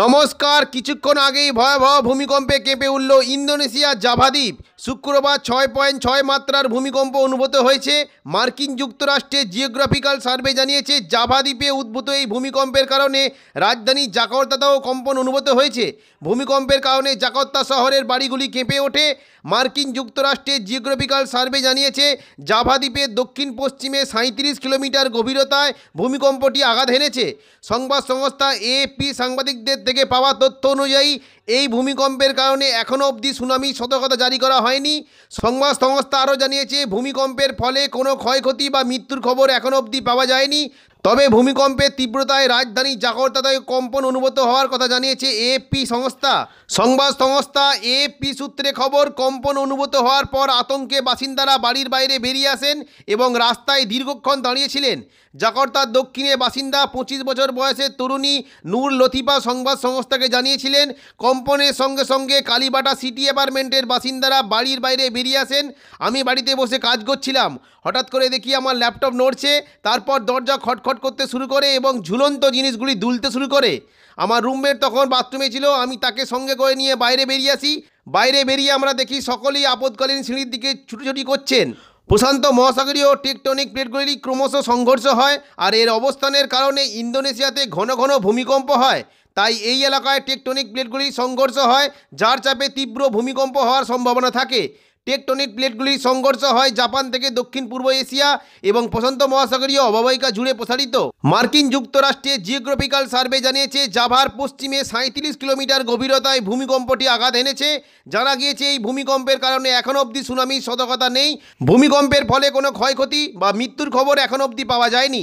নমস্কার কিছুক্ষণ আগেই ভয়াবহ ভূমিকম্পে কেঁপে উঠল ইন্দোনেশিয়ার জাভাদ্বীপ শুক্রবার ছয় পয়েন্ট ছয় মাত্রার ভূমিকম্প অনুভূত হয়েছে মার্কিন যুক্তরাষ্ট্রে জিওগ্রাফিক্যাল সার্ভে জানিয়েছে জাভা দ্বীপে উদ্ভূত এই ভূমিকম্পের কারণে রাজধানী জাকর্তাতেও কম্পন অনুভূত হয়েছে ভূমিকম্পের কারণে জাকর্তা শহরের বাড়িগুলি কেঁপে ওঠে মার্কিন যুক্তরাষ্ট্রে জিওগ্রাফিক্যাল সার্ভে জানিয়েছে জাভা দ্বীপে দক্ষিণ পশ্চিমে সাঁত্রিশ কিলোমিটার গভীরতায় ভূমিকম্পটি আঘাত হেনেছে সংবাদ সংস্থা এএফপি সাংবাদিকদের থেকে পাওয়া তথ্য অনুযায়ী এই ভূমিকম্পের কারণে এখনও অবধি সুনামি সতর্কতা জারি করা হয় হয়নি সংবাদ সংস্থা আরও জানিয়েছে ভূমিকম্পের ফলে কোনো ক্ষয়ক্ষতি বা মৃত্যুর খবর এখন অবধি পাওয়া যায়নি তবে ভূমিকম্পের তীব্রতায় রাজধানী জাকর্তাদায় কম্পন অনুভূত হওয়ার কথা জানিয়েছে এপি সংস্থা সংবাদ সংস্থা এপি সূত্রে খবর কম্পন অনুভূত হওয়ার পর আতঙ্কে বাসিন্দারা বাড়ির বাইরে বেরিয়ে আসেন এবং রাস্তায় দীর্ঘক্ষণ দাঁড়িয়েছিলেন জাকর্তার দক্ষিণে বাসিন্দা পঁচিশ বছর বয়সের তরুণী নূর লতিফা সংবাদ সংস্থাকে জানিয়েছিলেন কম্পনের সঙ্গে সঙ্গে কালীবাটা সিটি অ্যাপার্টমেন্টের বাসিন্দারা বাড়ির বাইরে বেরিয়ে আসেন আমি বাড়িতে বসে কাজ করছিলাম হঠাৎ করে দেখি আমার ল্যাপটপ নড়ছে তারপর দরজা খটখ খটখট করতে শুরু করে এবং ঝুলন্ত জিনিসগুলি দুলতে শুরু করে আমার রুমমেট তখন বাথরুমে ছিল আমি তাকে সঙ্গে করে নিয়ে বাইরে বেরিয়ে আসি বাইরে বেরিয়ে আমরা দেখি সকলেই আপদকালীন সিঁড়ির দিকে ছুটোছুটি করছেন প্রশান্ত মহাসাগরীয় টেকটনিক প্লেটগুলির ক্রমশ সংঘর্ষ হয় আর এর অবস্থানের কারণে ইন্দোনেশিয়াতে ঘন ঘন ভূমিকম্প হয় তাই এই এলাকায় টেকটনিক প্লেটগুলির সংঘর্ষ হয় যার চাপে তীব্র ভূমিকম্প হওয়ার সম্ভাবনা থাকে টেকটনিক প্লেটগুলির সংঘর্ষ হয় জাপান থেকে দক্ষিণ পূর্ব এশিয়া এবং প্রশান্ত মহাসাগরীয় অববাহিকা জুড়ে প্রসারিত মার্কিন যুক্তরাষ্ট্রে জিওগ্রাফিক্যাল সার্ভে জানিয়েছে জাভার পশ্চিমে সাঁত্রিশ কিলোমিটার গভীরতায় ভূমিকম্পটি আঘাত এনেছে জানা গিয়েছে এই ভূমিকম্পের কারণে এখন অবধি সুনামির সতর্কতা নেই ভূমিকম্পের ফলে কোনো ক্ষয়ক্ষতি বা মৃত্যুর খবর এখন অবধি পাওয়া যায়নি